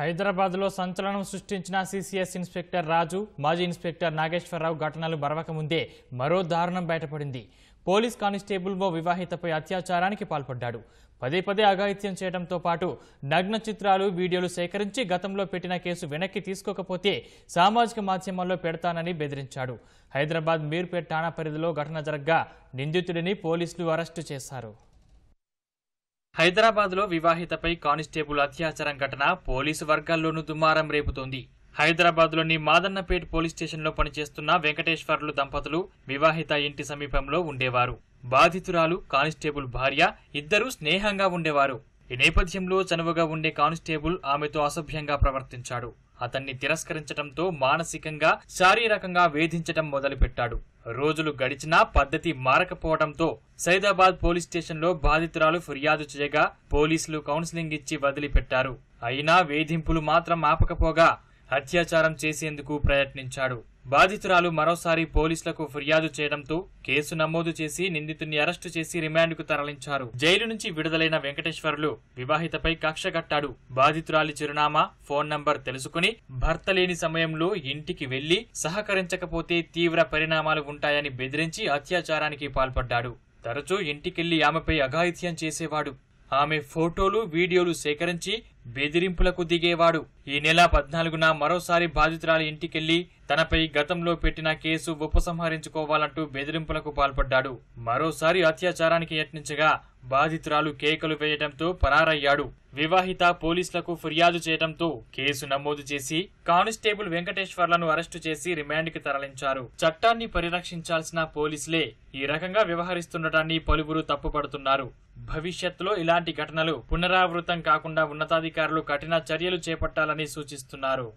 హైదరాబాద్లో సంచలనం సృష్టించిన సీసీఎస్ ఇన్స్పెక్టర్ రాజు మాజీ ఇన్స్పెక్టర్ నాగేశ్వరరావు ఘటనలు బరవకముందే మరో దారుణం బయటపడింది పోలీస్ కానిస్టేబుల్ ఓ వివాహితపై అత్యాచారానికి పాల్పడ్డాడు పదే పదే అఘాయిత్యం చేయడంతో పాటు నగ్న చిత్రాలు వీడియోలు సేకరించి గతంలో పెట్టిన కేసు వెనక్కి తీసుకోకపోతే సామాజిక మాధ్యమాల్లో పెడతానని బెదిరించాడు హైదరాబాద్ మీర్పేట్ ఠాణా పరిధిలో ఘటన జరగ్గా నిందితుడిని పోలీసులు అరెస్టు చేశారు హైదరాబాద్లో వివాహితపై కానిస్టేబుల్ అత్యాచారం ఘటన పోలీసు వర్గాల్లోనూ దుమారం రేపుతోంది హైదరాబాద్లోని మాదన్నపేట్ పోలీస్ స్టేషన్లో పనిచేస్తున్న వెంకటేశ్వర్లు దంపతులు వివాహిత ఇంటి సమీపంలో ఉండేవారు బాధితురాలు కానిస్టేబుల్ భార్య ఇద్దరూ స్నేహంగా ఉండేవారు ఈ నేపథ్యంలో చనువుగా ఉండే కానిస్టేబుల్ ఆమెతో అసభ్యంగా ప్రవర్తించాడు అతన్ని తిరస్కరించడంతో మానసికంగా శారీరకంగా వేధించటం మొదలుపెట్టాడు రోజులు గడిచినా పద్ధతి మారకపోవడంతో సైదాబాద్ పోలీస్ స్టేషన్లో బాధితురాలు ఫిర్యాదు చేయగా పోలీసులు కౌన్సిలింగ్ ఇచ్చి వదిలిపెట్టారు అయినా వేధింపులు మాత్రం ఆపకపోగా అత్యాచారం చేసేందుకు ప్రయత్నించాడు బాధితురాలు మరోసారి పోలీసులకు ఫిర్యాదు చేయడంతో కేసు నమోదు చేసి నిందితుడిని అరెస్టు చేసి రిమాండ్కు తరలించారు జైలు నుంచి విడుదలైన వెంకటేశ్వర్లు వివాహితపై కక్ష కట్టాడు బాధితురాలి చిరునామా ఫోన్ నంబర్ తెలుసుకుని భర్త లేని సమయంలో ఇంటికి వెళ్లి సహకరించకపోతే తీవ్ర పరిణామాలు ఉంటాయని బెదిరించి అత్యాచారానికి పాల్పడ్డాడు తరచూ ఇంటికెళ్లి ఆమెపై అఘాయిత్యం చేసేవాడు ఆమె ఫోటోలు వీడియోలు సేకరించి బెదిరింపులకు దిగేవాడు ఈ నెల పద్నాలుగున మరోసారి బాధితురాలి ఇంటికెళ్లి తనపై గతంలో పెట్టిన కేసు ఉపసంహరించుకోవాలంటూ బెదిరింపులకు పాల్పడ్డాడు మరోసారి అత్యాచారానికి యత్నించగా బాధితురాలు కేకలు వేయడంతో పరారయ్యాడు వివాహిత పోలీసులకు ఫిర్యాదు చేయడంతో కేసు నమోదు చేసి కానిస్టేబుల్ వెంకటేశ్వర్లను అరెస్టు చేసి రిమాండ్కి తరలించారు చట్టాన్ని పరిరక్షించాల్సిన పోలీసులే ఈ రకంగా వ్యవహరిస్తుండటాన్ని పలువురు తప్పుపడుతున్నారు భవిష్యత్తులో ఇలాంటి ఘటనలు పునరావృతం కాకుండా ఉన్నతాధికారులు అధికారులు కఠిన చర్యలు చేపట్టాలని సూచిస్తున్నారు